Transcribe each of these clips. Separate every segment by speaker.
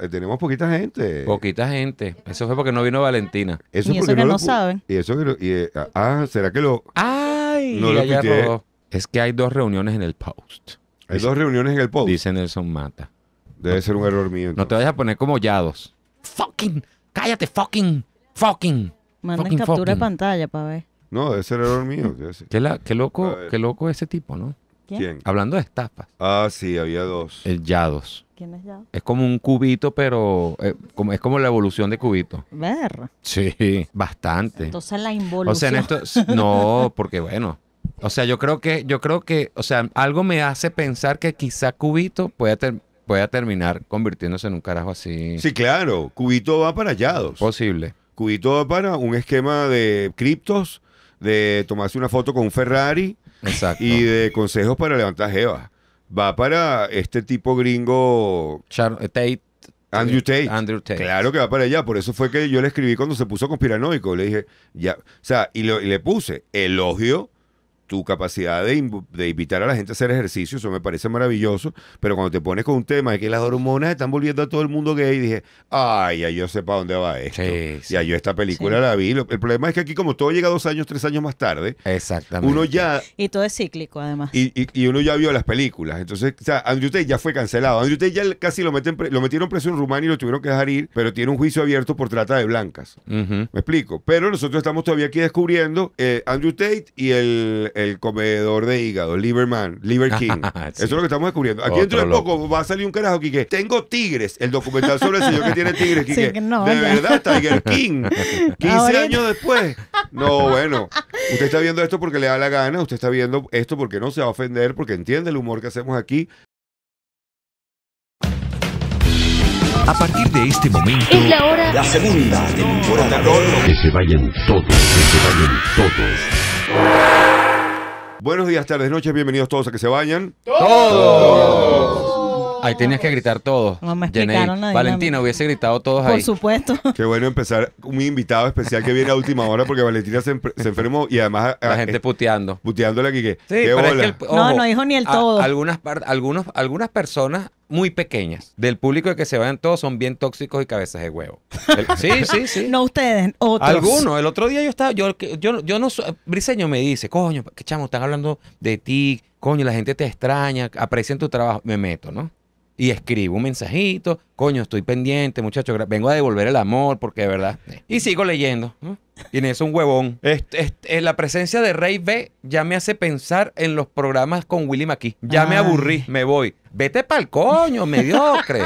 Speaker 1: Eh, tenemos poquita gente. Poquita gente. Eso fue porque no vino Valentina. Eso, y eso no, saben. Y
Speaker 2: eso que y, eh, ah, ah, ¿será que lo...? ¡Ay! No lo Es que hay dos reuniones en el post. Hay dos reuniones en el post. Dice Nelson Mata. Debe ser un error mío. No te vayas
Speaker 1: a poner como Yados.
Speaker 3: Fucking, cállate, fucking, fucking. Manden captura de pantalla para ver.
Speaker 1: No, debe ser error mío. qué, la, qué loco, qué loco ese tipo, ¿no? ¿Quién? Hablando de estafas. Ah, sí, había dos. El Yados. Es como un cubito, pero eh, como, es como la evolución de cubito. Ver. Sí, bastante.
Speaker 3: Entonces la involución. O sea, en esto, no,
Speaker 1: porque bueno. O sea, yo creo que, yo creo que, o sea, algo me hace pensar que quizá cubito pueda pueda terminar convirtiéndose en un carajo
Speaker 2: así. Sí, claro. Cubito va para hallados Posible. Cubito va para un esquema de criptos, de tomarse una foto con un Ferrari Exacto. y de consejos para levantar jevas va para este tipo gringo. Eh, Tate. Andrew Tate. Andrew Tate. Claro que va para allá. Por eso fue que yo le escribí cuando se puso conspiranoico. Le dije, ya. O sea, y le puse elogio tu capacidad de, invitar a la gente a hacer ejercicio, eso me parece maravilloso, pero cuando te pones con un tema de que las hormonas están volviendo a todo el mundo gay, dije, ay, ya yo sé para dónde va esto. Ya yo esta película la vi. El problema es que aquí como todo llega dos años, tres años más tarde, Exactamente. uno ya...
Speaker 3: Y todo es cíclico además.
Speaker 2: Y, y, uno ya vio las películas. Entonces, o sea, Andrew Tate ya fue cancelado. Andrew Tate ya casi lo, meten, lo metieron preso en Rumania y lo tuvieron que dejar ir, pero tiene un juicio abierto por trata de blancas. Me explico. Pero nosotros estamos todavía aquí descubriendo eh, Andrew Tate y el el comedor de hígado, Liverman, Liver King. Eso es lo que estamos descubriendo. Aquí dentro de poco va a salir un carajo Quique. tengo tigres, el documental sobre el señor que tiene tigres, Quique. de verdad, Tiger King. 15 años después. No, bueno, usted está viendo esto porque le da la gana, usted está viendo esto porque no se va a ofender, porque entiende el humor que hacemos aquí. A partir de este momento. la hora. La segunda temporada. Que se vayan todos, que
Speaker 1: se vayan todos.
Speaker 2: Buenos días, tardes, noches, bienvenidos todos a que se vayan. ¡Todos! todos Ahí tenías que pues, gritar todos. No me explicaron Valentina hubiese gritado todos ahí Por supuesto. Qué bueno empezar un invitado especial que viene a última hora porque Valentina se, enfermó y además La ah, gente eh, puteando. puteándole aquí que Sí, que No, no
Speaker 3: dijo ni el todo.
Speaker 1: algunas, personas muy pequeñas del público que se vayan todos son bien tóxicos y cabezas de huevo. sí, sí, sí.
Speaker 3: No ustedes, otros. Algunos.
Speaker 1: El otro día yo estaba, yo, yo, yo no, Briceño Briseño me dice, coño, qué chamo, están hablando de ti, coño, la gente te extraña, aprecian tu trabajo. Me meto, ¿no? y escribo un mensajito, coño, estoy pendiente, muchachos, vengo a devolver el amor porque de verdad. Y sigo leyendo. tiene eso un huevón. Este, la presencia de Rey B ya me hace pensar en los programas con Willy McKee. Ya me ah. aburrí, me voy. Vete pa'l coño, mediocre.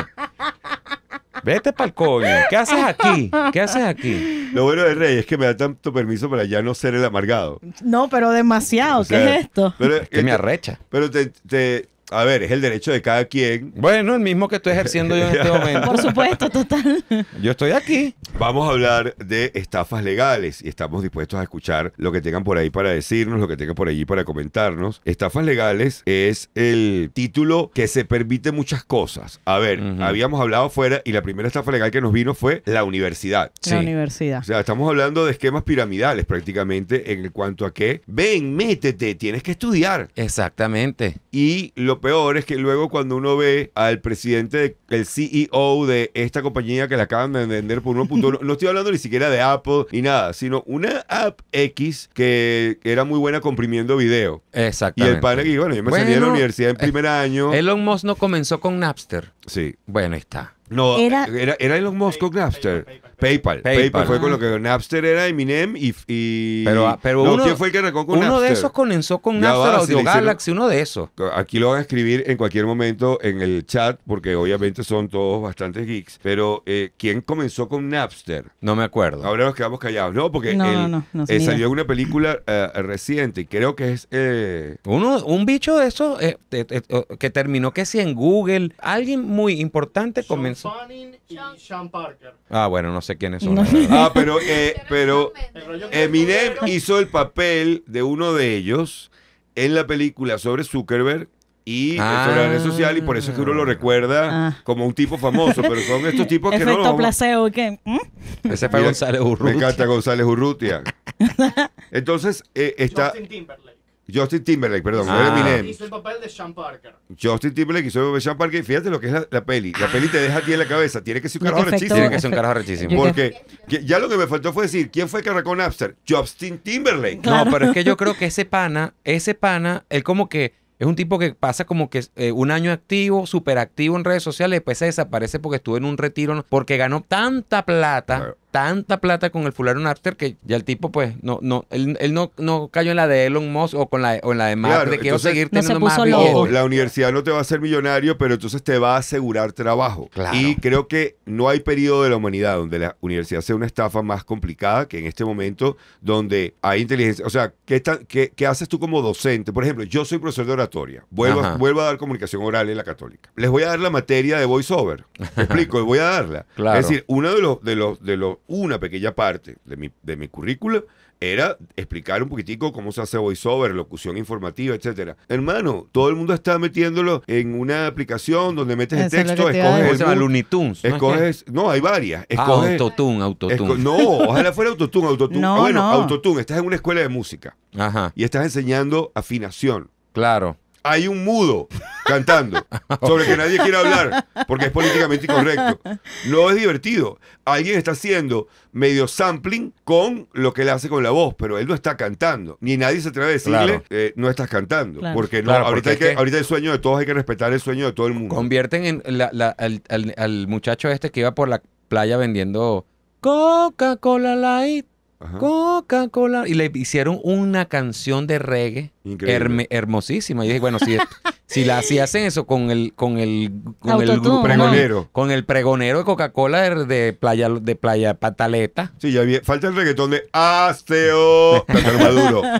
Speaker 2: Vete pa'l coño. ¿Qué haces aquí? ¿Qué haces aquí? Lo bueno de Rey es que me da tanto permiso para ya no ser el amargado.
Speaker 3: No, pero demasiado. ¿Qué es esto? que
Speaker 2: me arrecha. Pero te a ver, es el derecho de cada quien. Bueno, el mismo que estoy ejerciendo yo en este momento. Por
Speaker 3: supuesto, total.
Speaker 2: Yo estoy aquí. Vamos a hablar de estafas legales y estamos dispuestos a escuchar lo que tengan por ahí para decirnos, lo que tengan por allí para comentarnos. Estafas legales es el título que se permite muchas cosas. A ver, habíamos hablado afuera y la primera estafa legal que nos vino fue la universidad. La
Speaker 3: universidad. O
Speaker 2: sea, estamos hablando de esquemas piramidales prácticamente en cuanto a que, ven, métete, tienes que estudiar. Exactamente. Y lo peor es que luego cuando uno ve al presidente, el CEO de esta compañía que la acaban de vender por 1.1, no estoy hablando ni siquiera de Apple ni nada, sino una app X que era muy buena comprimiendo video. Exactamente. Y el padre bueno, yo me salí de la universidad en eh, primer año. Elon Musk no comenzó con Napster. Sí. Bueno, ahí está. No, era, era, era Elon Musk Napster. PayPal. PayPal. fue con lo que ah. Napster era Eminem y. y pero ah, pero uno, ¿quién fue el que arrancó con uno de esos
Speaker 1: comenzó con Napster, Audio Galaxy,
Speaker 2: uno de esos. Aquí lo van a escribir en cualquier momento en el chat, porque obviamente son todos bastantes geeks. Pero, eh, ¿quién comenzó con Napster? No me acuerdo. Ahora nos quedamos callados. No, porque eh, salió una película eh, reciente y creo que es. Uno, un bicho de esos
Speaker 1: que terminó que si en Google, alguien muy importante comenzó
Speaker 3: sean Parker.
Speaker 2: Ah, bueno, no sé quiénes son. Ah, pero, eh, pero Eminem hizo el papel de uno de ellos en la película sobre Zuckerberg y sobre la red ah. social y por eso es que uno lo recuerda ah. como un tipo famoso, pero son estos tipos que no lo
Speaker 3: placebo, ¿qué? ¿Mm? Ese fue González Urrutia. Me encanta
Speaker 2: González Urrutia. Entonces, eh, está... Justin Timberlake, perdón, ah. Hizo el papel de Sean Parker. Justin Timberlake hizo el papel de Sean Parker. Fíjate lo que es la, peli. La peli te deja a ti en la cabeza. Tiene que ser un carajo rechísimo. Tiene que ser un carajo rechísimo. Porque ya lo que me faltó fue decir, ¿quién fue que arrancó Napster? Justin Timberlake. No, pero es que yo creo
Speaker 1: que ese pana, ese pana, él como que... Es un tipo que pasa como que eh, un año activo, súper activo en redes sociales, después se desaparece porque estuvo en un retiro, porque ganó tanta plata tanta plata con el Fulano After que ya el tipo, pues, no, no, él, él no, no cayó en la de Elon Musk o con la, o en la de Mark, de que seguir teniendo más ojo, La
Speaker 2: universidad no te va a hacer millonario, pero entonces te va a asegurar trabajo. Y creo que no hay periodo de la humanidad donde la universidad sea una estafa más complicada que en este momento donde hay inteligencia. O sea, ¿qué, qué, haces tú como docente? Por ejemplo, yo soy profesor de oratoria. Vuelvo, vuelvo a dar comunicación oral en la católica. Les voy a dar la materia de voiceover. Te explico, voy a darla. Es decir, uno de los, de los, de los una pequeña parte de mi, de currícula era explicar un poquitico cómo se hace voiceover, locución informativa, etcétera. Hermano, todo el mundo está metiéndolo en una aplicación donde metes el texto, escoges ¿no? hay varias, ah, escoges ah, Autotune, Autotune. no, ojalá fuera Autotune, Autotune. Ah, bueno, Autotune, estás en una escuela de música. Ajá. Y estás enseñando afinación. Claro. Hay un mudo cantando sobre que nadie quiere hablar porque es políticamente incorrecto. No es divertido. Alguien está haciendo medio sampling con lo que le hace con la voz, pero él no está cantando. Ni nadie se atreve a decirle, eh, no estás cantando. Porque ahorita, hay el sueño de todos hay que respetar el sueño de todo el mundo.
Speaker 1: Convierten en al, al muchacho este que iba por la playa vendiendo Coca-Cola Light. Coca-Cola. Y le hicieron una canción de reggae hermosísima. Y dije, bueno, si, si, la, hacen eso con el, con el, con el pregonero. Con el pregonero de
Speaker 2: Coca-Cola de, playa, de playa Pataleta. Sí, ya había, falta el reggaetón de aseo Plátano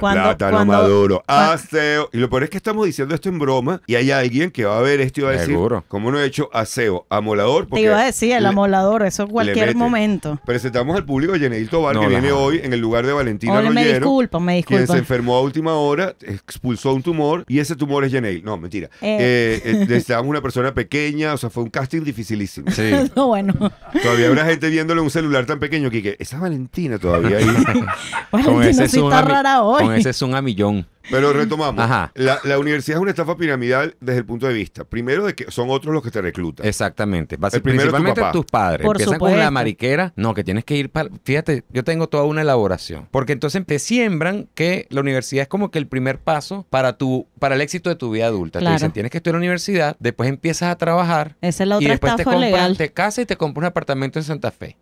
Speaker 2: Maduro. aseo Maduro. aseo Y lo peor es que estamos diciendo esto en broma y hay alguien que va a ver esto y va a decir, Seguro. ¿cómo no he hecho aseo? Amolador. Te iba a decir, el
Speaker 3: amolador, eso en cualquier momento.
Speaker 2: Presentamos al público a Yeneil que viene hoy en el lugar de Valentina me disculpo
Speaker 3: me disculpo se
Speaker 2: a última hora, expulsó un tumor y ese tumor es Janelle. No, mentira. Eh. eh, eh una persona pequeña, o sea, fue un casting dificilísimo. Sí. bueno. Todavía una gente viéndole un celular tan pequeño que esa Valentina todavía ahí.
Speaker 3: Valentina con ese está rara hoy. Con ese
Speaker 2: es un millón. Pero retomamos. Ajá. La, universidad es una estafa piramidal desde el punto de vista. Primero, de que son otros los que te reclutan. Exactamente. El principalmente tu tus padres. Empiezan con la
Speaker 1: mariquera. No, que tienes que ir para. Fíjate, yo tengo toda una elaboración. Porque entonces te siembran que la universidad es como que el primer paso para tu para el éxito de tu vida adulta. Te dicen, tienes que estudiar en la universidad, después empiezas a trabajar.
Speaker 3: Esa es la otra Y después te, compras,
Speaker 1: te casas y te compras un apartamento en Santa Fe.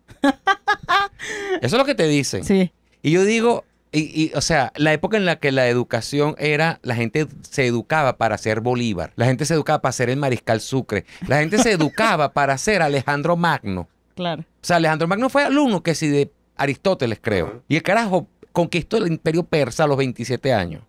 Speaker 1: Eso es lo que te dicen. Sí. Y yo digo, y, o sea, la época en la que la educación era, la gente se educaba para ser Bolívar, la gente se educaba para ser el Mariscal Sucre, la gente se educaba para ser Alejandro Magno. Claro. O sea, Alejandro Magno fue alumno que si de Aristóteles, creo. Y el carajo conquistó el imperio persa a los 27 años.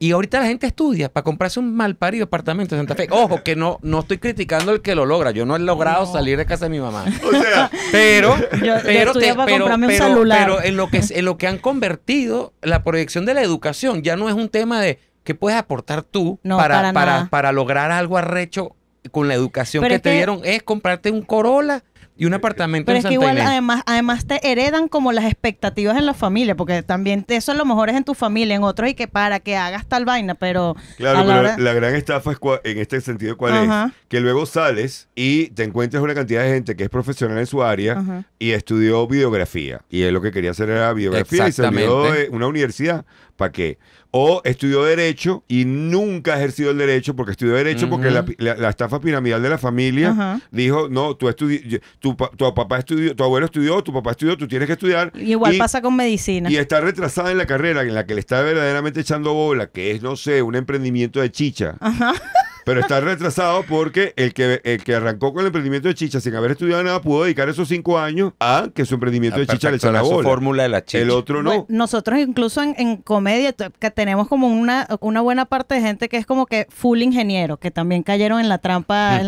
Speaker 1: Y ahorita la gente estudia para comprarse un mal parido apartamento en Santa Fe. Ojo, que no, no estoy criticando el que lo logra. Yo no he logrado salir de casa de mi mamá. O sea,
Speaker 3: pero, pero, pero, pero, en
Speaker 1: lo que en lo que han convertido la proyección de la educación ya no es un tema de qué puedes aportar tú para, para, para, lograr algo arrecho con la educación que te dieron. Es comprarte un Corolla y un eh, apartamento Pero es que igual además,
Speaker 3: además te heredan como las expectativas en la familia, porque también eso a lo mejor es en tu familia, en otros y que para que hagas tal vaina, pero... Claro, la pero la
Speaker 2: gran estafa es en este sentido cuál es, que luego sales y te encuentras una cantidad de gente que es profesional en su área y estudió videografía, y él lo que quería hacer era biografía y se me de una universidad para que o estudió Derecho y nunca ejercido el Derecho porque estudió Derecho porque la, estafa piramidal de la familia dijo, no, tú tu, tu, papá estudió, tu abuelo estudió, tu papá estudió, tú tienes que estudiar.
Speaker 3: igual pasa con medicina. Y
Speaker 2: está retrasada en la carrera en la que le está verdaderamente echando bola, que es, no sé, un emprendimiento de chicha. Pero está retrasado porque el que, el que arrancó con el emprendimiento de chicha sin haber estudiado nada pudo dedicar esos cinco años a que su emprendimiento de ah, chicha le echara bola. fórmula de la chicha. El otro no.
Speaker 3: nosotros incluso en, comedia que tenemos como una, una buena parte de gente que es como que full ingeniero, que también cayeron en la trampa.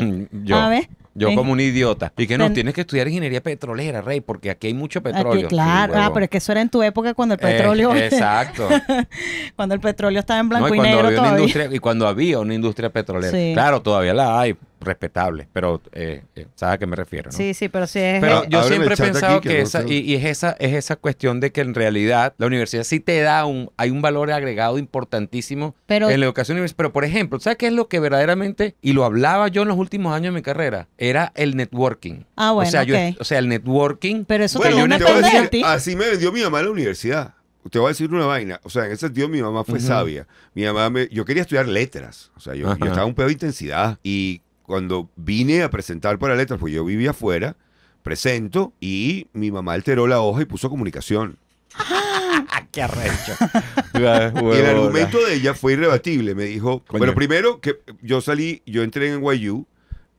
Speaker 3: ¿sabes? Yo como un
Speaker 1: idiota. Y que no, tienes que estudiar ingeniería petrolera, Rey, porque aquí hay mucho petróleo. claro, ah, pero
Speaker 3: es que eso era en tu época cuando el eh, petróleo... exacto. cuando el petróleo estaba en blanco y, negro
Speaker 1: y cuando había una industria petrolera. Claro, todavía la hay, respetable, pero eh, eh, ¿sabes a qué me refiero? Sí, sí, pero sí es... Pero yo siempre he pensado que, esa, y, es esa, es esa cuestión de que en realidad la universidad sí te da un, hay un valor agregado importantísimo en la educación universitaria. Pero por ejemplo, ¿sabes qué es lo que verdaderamente, y lo hablaba yo en los últimos años de mi carrera, era el networking.
Speaker 2: Ah, bueno, o sea, o sea el networking... Pero eso bueno, te voy ti. Así me vendió mi mamá la universidad te voy a decir una vaina. O sea, en ese sentido mi mamá fue sabia. Mi mamá yo quería estudiar letras. O sea, yo, yo estaba un pedo de intensidad. Y cuando vine a presentar para letras, pues yo vivía afuera, presento y mi mamá alteró la hoja y puso comunicación.
Speaker 1: Ah, ¡Qué arrecho!
Speaker 2: y el argumento de ella fue irrebatible. Me dijo, bueno, primero que yo salí, yo entré en Wayuu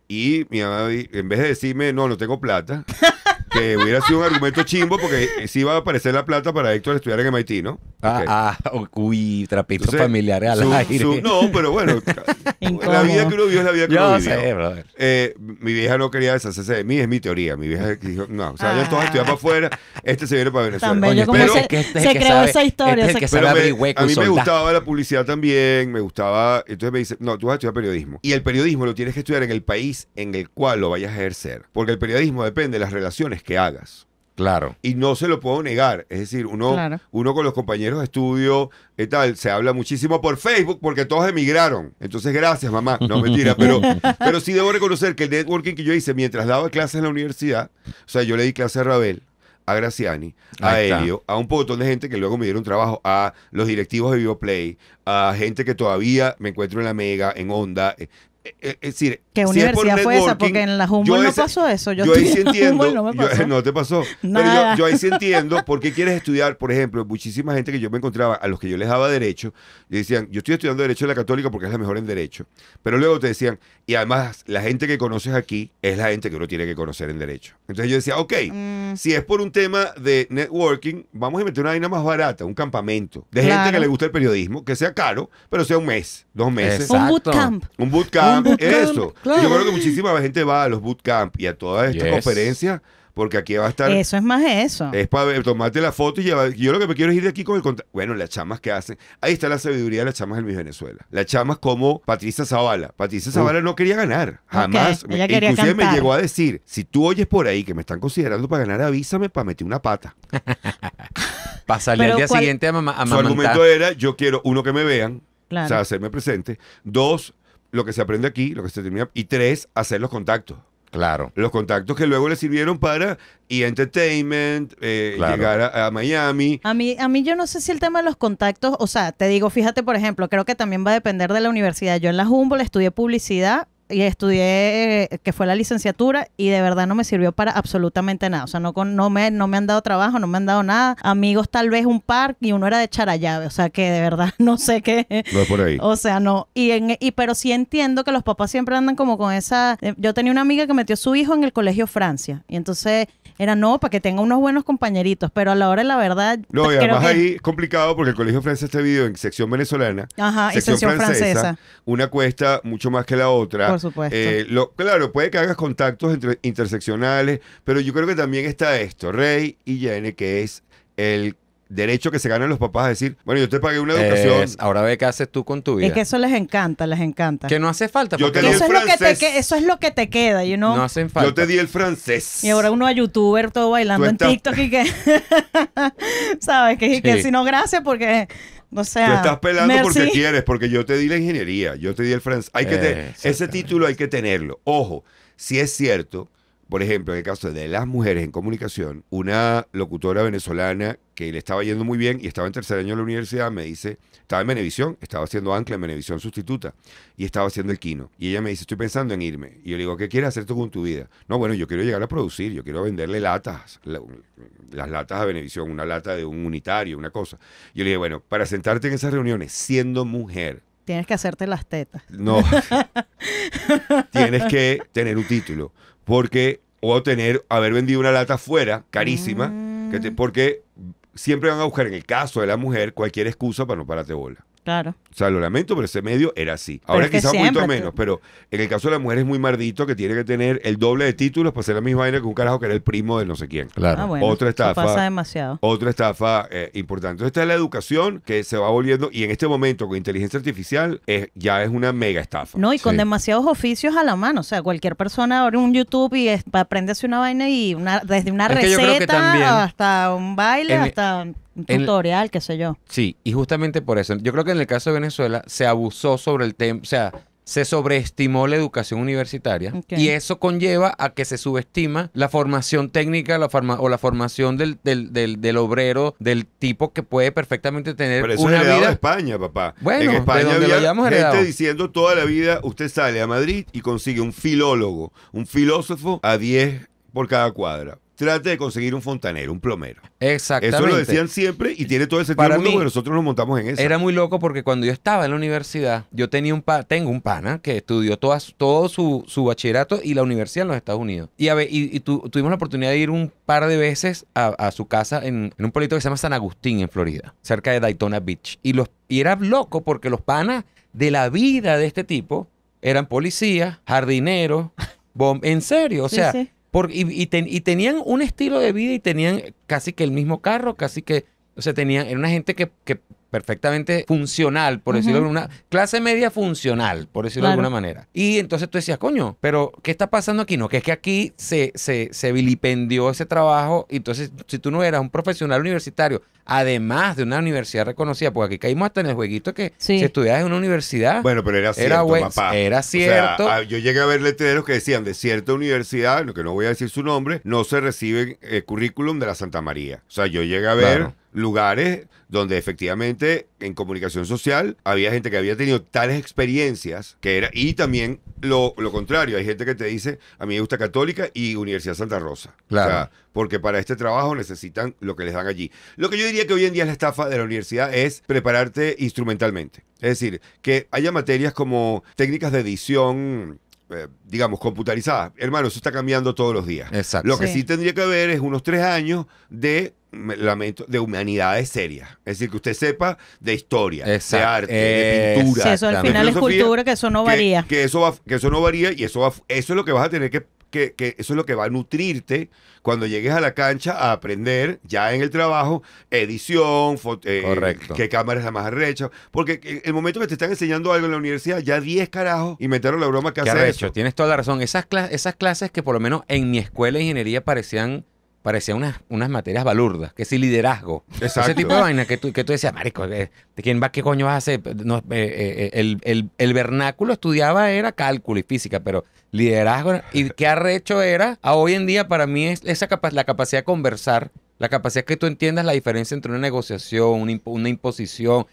Speaker 2: y mi mamá, en vez de decirme, no, no tengo plata, que hubiera sido un argumento chimbo porque eh, sí iba a aparecer la plata para Héctor estudiar en MIT, ¿no? Ah, ah uy, trapitos familiares al aire. no, pero bueno,
Speaker 3: la vida que uno vio es la vida que Yo uno vivió. Sé,
Speaker 2: brother. Eh, mi vieja no quería deshacerse de mí, es mi teoría. Mi vieja dijo, no, o sea, ya todos para afuera, este se viene para Venezuela. Tan bello como se, se creó esa historia. Este es el que a mí me gustaba la publicidad también, me gustaba, entonces me dice, no, tú vas a estudiar periodismo. Y el periodismo lo tienes que estudiar en el país en el cual lo vayas a ejercer, porque el periodismo depende de las relaciones que hagas. Claro. Y no se lo puedo negar. Es decir, uno, uno con los compañeros de estudio y eh, tal, se habla muchísimo por Facebook porque todos emigraron. Entonces, gracias, mamá. No, mentira. pero, pero sí debo reconocer que el networking que yo hice mientras daba clases en la universidad, o sea, yo le di clase a Rabel, a Graciani, a Elio, a un montón de gente que luego me dieron trabajo, a los directivos de Bioplay, a gente que todavía me encuentro en la Mega, en Onda. Eh, eh, eh, es decir, ¿Qué universidad fue esa? Porque en
Speaker 3: la Humboldt no pasó eso. Yo, ahí sí entiendo.
Speaker 2: no, te pasó. yo, ahí sí entiendo por qué quieres estudiar, por ejemplo, muchísima gente que yo me encontraba, a los que yo les daba derecho, y decían, yo estoy estudiando Derecho de la Católica porque es la mejor en Derecho. Pero luego te decían, y además la gente que conoces aquí es la gente que uno tiene que conocer en Derecho. Entonces yo decía, ok, mm. si es por un tema de networking, vamos a meter una vaina más barata, un campamento, de gente que le gusta el periodismo, que sea caro, pero sea un mes, dos meses. Un bootcamp. Un bootcamp eso. Yo creo que muchísima gente va a los bootcamps y a todas estas conferencias porque aquí va a estar. Eso
Speaker 3: es más eso.
Speaker 2: Es para tomarte la foto y llevar. Yo lo que me quiero es ir de aquí con el contacto. Bueno, las chamas que hacen. Ahí está la sabiduría de las chamas en mi Venezuela. Las chamas como Patricia Zavala. Patricia Zavala no quería ganar. Jamás. me, inclusive me llegó a decir: si tú oyes por ahí que me están considerando para ganar, avísame para meter una pata. para salir al día siguiente a mamá. Su argumento era: yo quiero, uno, que me vean. O sea, hacerme presente. Dos, lo que se aprende aquí, lo que se termina. Y tres, hacer los contactos. Claro. Los contactos que luego le sirvieron para y entertainment, eh, llegar a, Miami.
Speaker 3: A mí, a mí yo no sé si el tema de los contactos, o sea, te digo, fíjate, por ejemplo, creo que también va a depender de la universidad. Yo en la Humboldt estudié publicidad y estudié, eh, que fue la licenciatura, y de verdad no me sirvió para absolutamente nada. O sea, no, no, me, no me han dado trabajo, no me han dado nada. Amigos, tal vez un par, y uno era de Charallave. O sea, que de verdad no sé qué. No es por ahí. O sea, no. Y, en, y pero sí entiendo que los papás siempre andan como con esa. Eh, yo tenía una amiga que metió a su hijo en el colegio Francia, y entonces era no, para que tenga unos buenos compañeritos, pero a la hora de la verdad. No, y además ahí
Speaker 2: es complicado porque el Colegio Francia está dividido en sección venezolana, Ajá, y sección francesa, Una cuesta mucho más que la otra supuesto. Eh, claro, puede que hagas contactos entre, interseccionales, pero yo creo que también está esto, Rey y Jenny, que es el derecho que se ganan los papás a decir, bueno, yo te pagué una educación. ahora ve qué haces tú con tu vida. Es que
Speaker 3: eso les encanta, les encanta. Que no
Speaker 2: hace falta. Porque eso, es lo que
Speaker 3: te eso es lo que te queda, you know? No hacen falta. Yo te
Speaker 2: di el francés. Y ahora
Speaker 3: uno a youtuber todo bailando en TikTok y que... ¿Sabes? que si no, gracias porque Tú estás pelando porque quieres,
Speaker 2: porque yo te di la ingeniería, yo te di el francés. Hay que ese título hay que tenerlo. Ojo, si es cierto por ejemplo, en el caso de las mujeres en comunicación, una locutora venezolana que le estaba yendo muy bien y estaba en tercer año de la universidad, me dice, estaba en Venevisión, estaba haciendo ancla en sustituta y estaba haciendo el quino Y ella me dice, estoy pensando en irme. Y yo le digo, ¿qué quieres hacer tú con tu vida? No, bueno, yo quiero llegar a producir, yo quiero venderle latas, las latas a Venevisión, una lata de un unitario, una cosa. Y yo le dije, bueno, para sentarte en esas reuniones, siendo mujer,
Speaker 3: Tienes que hacerte las tetas. No. Tienes que
Speaker 2: tener un título porque o tener, haber vendido una lata fuera, carísima, mm. porque siempre van a buscar, en el caso de la mujer, cualquier excusa para no pararte bola. Claro. O sea, lo lamento, pero ese medio era así. Ahora quizás un poquito menos, pero en el caso de la mujer es muy mardito que tiene que tener el doble de títulos para hacer la misma vaina que un carajo que era el primo de no sé quién. Claro. Ah, otra estafa. demasiado. Otra estafa eh, importante. Entonces, esta es la educación que se va volviendo y en este momento con inteligencia artificial es, ya es una mega estafa. No, y con
Speaker 3: demasiados oficios a la mano. O sea, cualquier persona abre un YouTube y aprende hacer una vaina y una, desde una receta hasta un baile, hasta un tutorial, qué sé yo.
Speaker 1: Sí, y justamente por eso. Yo creo que en el caso de Venezuela se abusó sobre el tema, o sea, se sobreestimó la educación universitaria y eso conlleva a que se subestima la formación técnica la o la formación del, obrero, del tipo que puede perfectamente tener Pero eso una vida.
Speaker 2: España, papá. Bueno, en España de había diciendo toda la vida, usted sale a Madrid y consigue un filólogo, un filósofo a 10 por cada cuadra trate de conseguir un fontanero, un plomero. Exactamente. Eso lo decían siempre y tiene todo ese título mundo nosotros nos montamos en eso. Era muy loco
Speaker 1: porque cuando yo estaba en la universidad, yo tenía un pa tengo un pana que estudió todo su, bachillerato y la universidad en los Estados Unidos. Y, a y, tuvimos la oportunidad de ir un par de veces a, su casa en, un pueblito que se llama San Agustín, en Florida, cerca de Daytona Beach. Y, los, era loco porque los panas de la vida de este tipo eran policías, jardineros, en serio, o sea, y, tenían un estilo de vida y tenían casi que el mismo carro, casi que, o sea, tenían, era una gente que, que perfectamente funcional, por decirlo de una clase media funcional, por decirlo de alguna manera. Y entonces tú decías, coño, pero ¿qué está pasando aquí? No, que es que aquí se, se, se vilipendió ese trabajo, y entonces si tú no eras un profesional universitario además de una universidad reconocida, porque aquí caímos hasta en el jueguito que se si en una universidad. Bueno, pero era cierto, papá. Era cierto. Ah,
Speaker 2: yo llegué a ver letreros que decían de cierta universidad, lo que no voy a decir su nombre, no se recibe el eh, currículum de la Santa María. O sea, yo llegué a ver lugares donde efectivamente en comunicación social había gente que había tenido tales experiencias que era, y también lo, contrario, hay gente que te dice, a mí me gusta Católica y Universidad Santa Rosa. Claro. porque para este trabajo necesitan lo que les dan allí. Lo que yo diría que hoy en día es la estafa de la universidad es prepararte instrumentalmente. Es decir, que haya materias como técnicas de edición eh, digamos, computarizada. Hermano, eso está cambiando todos los días.
Speaker 1: Exacto. Lo que sí.
Speaker 2: tendría que haber es unos tres años de lamento, de humanidades serias. Es decir, que usted sepa de historia, de arte, de pintura. Sí, eso al final es cultura,
Speaker 3: que eso no varía.
Speaker 2: Que, eso va, que eso no varía y eso, eso es lo que vas a tener que que, eso es lo que va a nutrirte cuando llegues a la cancha a aprender ya en el trabajo edición, eh, qué cámara es la más arrecha. Porque el momento que te están enseñando algo en la universidad, ya 10 carajos inventaron la broma que hace arrecho? hecho,
Speaker 1: Tienes toda la razón. Esas, esas clases que por lo menos en mi escuela de ingeniería parecían parecía unas, unas materias balurdas, que sí liderazgo. Ese tipo de vaina que tú, que tú decías, marico, eh, ¿de quién va, qué coño vas a hacer? Eh, eh, el, el, el, vernáculo estudiaba era cálculo y física, pero liderazgo y qué arrecho era. A hoy en día para mí es esa la capacidad de conversar, la capacidad que tú entiendas la diferencia entre una negociación, una, imposición,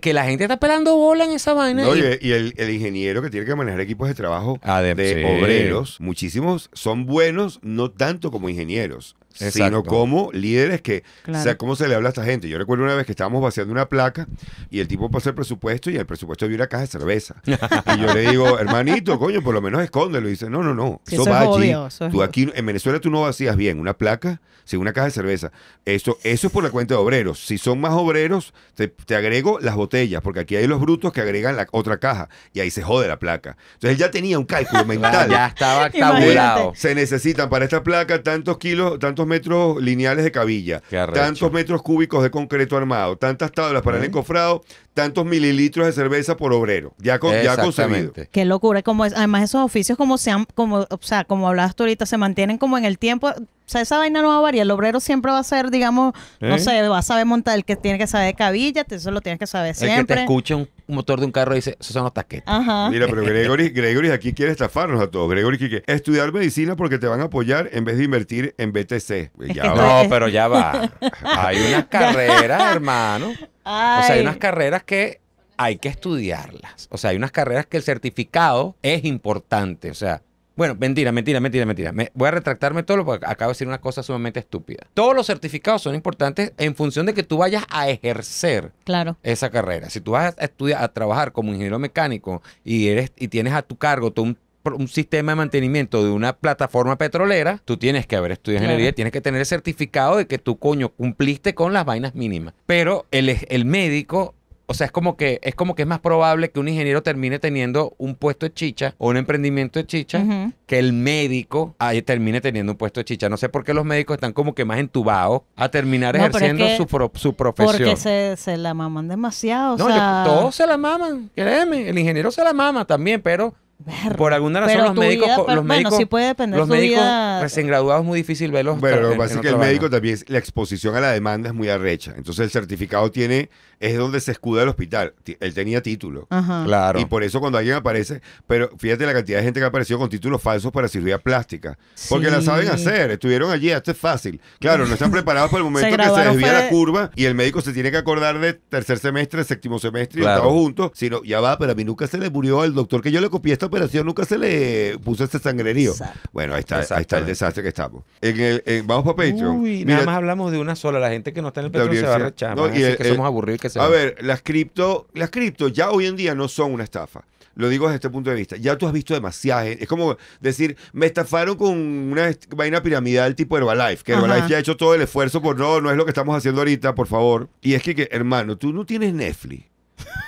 Speaker 1: que la gente está pelando bola en esa vaina. Oye, y, el,
Speaker 2: ingeniero que tiene que manejar equipos de trabajo ah, de obreros, muchísimos son buenos, no tanto como ingenieros sino como líderes que, o sea, cómo se le habla a esta gente. Yo recuerdo una vez que estábamos vaciando una placa y el tipo pasó el presupuesto y el presupuesto había una caja de cerveza. y yo le digo, hermanito, coño, por lo menos escóndelo. Y dice, no, no, no, eso, va allí. tú aquí, en Venezuela tú no vacías bien una placa sin una caja de cerveza. Eso, eso es por la cuenta de obreros. Si son más obreros, te, te agrego las botellas, porque aquí hay los brutos que agregan la otra caja y ahí se jode la placa. Entonces él ya tenía un cálculo mental. ya estaba tabulado. Se necesitan para esta placa tantos kilos, tantos metros lineales de cabilla, tantos metros cúbicos de concreto armado, tantas tablas para el encofrado, tantos mililitros de cerveza por obrero. Ya, con, concebido.
Speaker 3: Qué locura. además, esos oficios, como, sean, como, o sea, como hablabas tú ahorita, se mantienen como en el tiempo o sea, esa vaina no va a variar. El obrero siempre va a ser, digamos, no sé, va a saber montar el que tiene que saber de cabilla, eso lo tienes que saber siempre. El que te escucha
Speaker 2: un motor de un carro y dice, esos son los taquetes.
Speaker 3: Mira, pero Gregory,
Speaker 2: Gregory aquí quiere estafarnos a todos. Gregory quiere estudiar medicina porque te van a apoyar en vez de invertir en BTC. no, eh. pero ya va. Hay unas carreras,
Speaker 1: hermano.
Speaker 3: O sea, hay unas
Speaker 1: carreras que hay que estudiarlas. O sea, hay unas carreras que el certificado es importante. O sea, bueno, mentira, mentira, mentira, mentira. Me, voy a retractarme todo lo porque acabo de decir una cosa sumamente estúpida. Todos los certificados son importantes en función de que tú vayas a ejercer esa carrera. Si tú vas a estudiar, a trabajar como ingeniero mecánico y eres y tienes a tu cargo un sistema de mantenimiento de una plataforma petrolera, tú tienes que haber estudiado ingeniería, tienes que tener el certificado de que tú, coño, cumpliste con las vainas mínimas. Pero el, el médico o sea, es como que es como que es más probable que un ingeniero termine teniendo un puesto de chicha o un emprendimiento de chicha que el médico ahí termine teniendo un puesto de chicha. No sé por qué los médicos están como que más entubados a terminar ejerciendo su, su, profesión. Porque
Speaker 3: se, la maman demasiado. no, todos se la maman, créeme. El ingeniero se la
Speaker 1: mama también, pero por alguna razón los, médicos, bueno, sí puede depender los médicos recién graduados es muy difícil verlos. Pero lo que pasa es que el médico
Speaker 2: también la exposición a la demanda es muy arrecha. Entonces el certificado tiene es donde se escuda el hospital. Él tenía título. Ajá. Claro. Y por eso cuando alguien aparece, pero fíjate la cantidad de gente que ha aparecido con títulos falsos para cirugía plástica, porque la saben hacer, estuvieron allí, esto es fácil. Claro, no están preparados para el momento que se desvía la curva y el médico se tiene que acordar de tercer semestre, séptimo semestre y estamos juntos, sino ya va, pero a mí nunca se le murió el doctor que yo le copié esta operación nunca se le puso este sangrerío. Bueno, ahí está, está el desastre que estamos. vamos para Patreon. nada más hablamos de una sola. La gente que no está en el Patreon se va a rechazar. que somos aburridos que se A ver, las cripto, las cripto ya hoy en día no son una estafa. Lo digo desde este punto de vista. Ya tú has visto gente. Es como decir, me estafaron con una vaina piramidal tipo Herbalife, que Herbalife ya ha hecho todo el esfuerzo por no, no es lo que estamos haciendo ahorita, por favor. Y es que hermano, tú no tienes Netflix.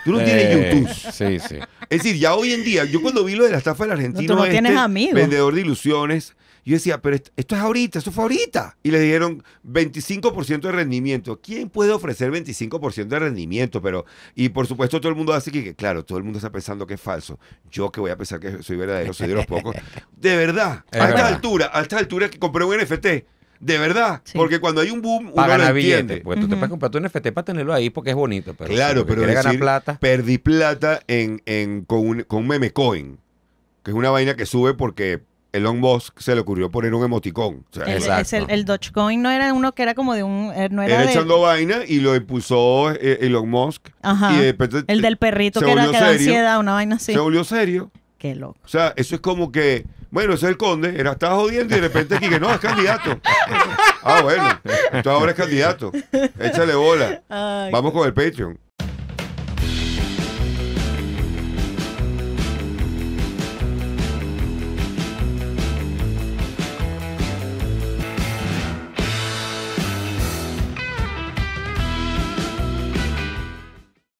Speaker 2: Tú no tienes eh, YouTube. Sí, sí. Es decir, ya hoy en día, yo cuando vi lo de la estafa del argentino, este, vendedor de ilusiones, yo decía, pero esto es ahorita, esto fue ahorita. Y le dieron 25% de rendimiento. ¿Quién puede ofrecer 25% de rendimiento? Pero, y por supuesto, todo el mundo hace que, claro, todo el mundo está pensando que es falso. Yo que voy a pensar que soy verdadero, soy de los pocos. De verdad, a esta altura, a esta altura que compré un NFT. De verdad, porque cuando hay un boom, uno Pagan lo entiende. pues tú te puedes comprar tu NFT para
Speaker 1: tenerlo ahí porque es bonito. Pero claro, pero decir,
Speaker 2: perdí plata en, en, con, un, con meme coin, que es una vaina que sube porque Elon Musk se le ocurrió poner un emoticón. O
Speaker 3: el, Dogecoin no era uno que era como de un... Eh, no era, echando
Speaker 2: vaina y lo impulsó eh, Elon Musk. Ajá. Y el del perrito que era que ansiedad,
Speaker 3: una vaina así. Se volvió
Speaker 2: serio. Qué loco. O sea, eso es como que bueno, es el conde, era estaba jodiendo y de repente que no, es candidato. ah, bueno, entonces ahora es candidato. Échale bola. Vamos con el Patreon.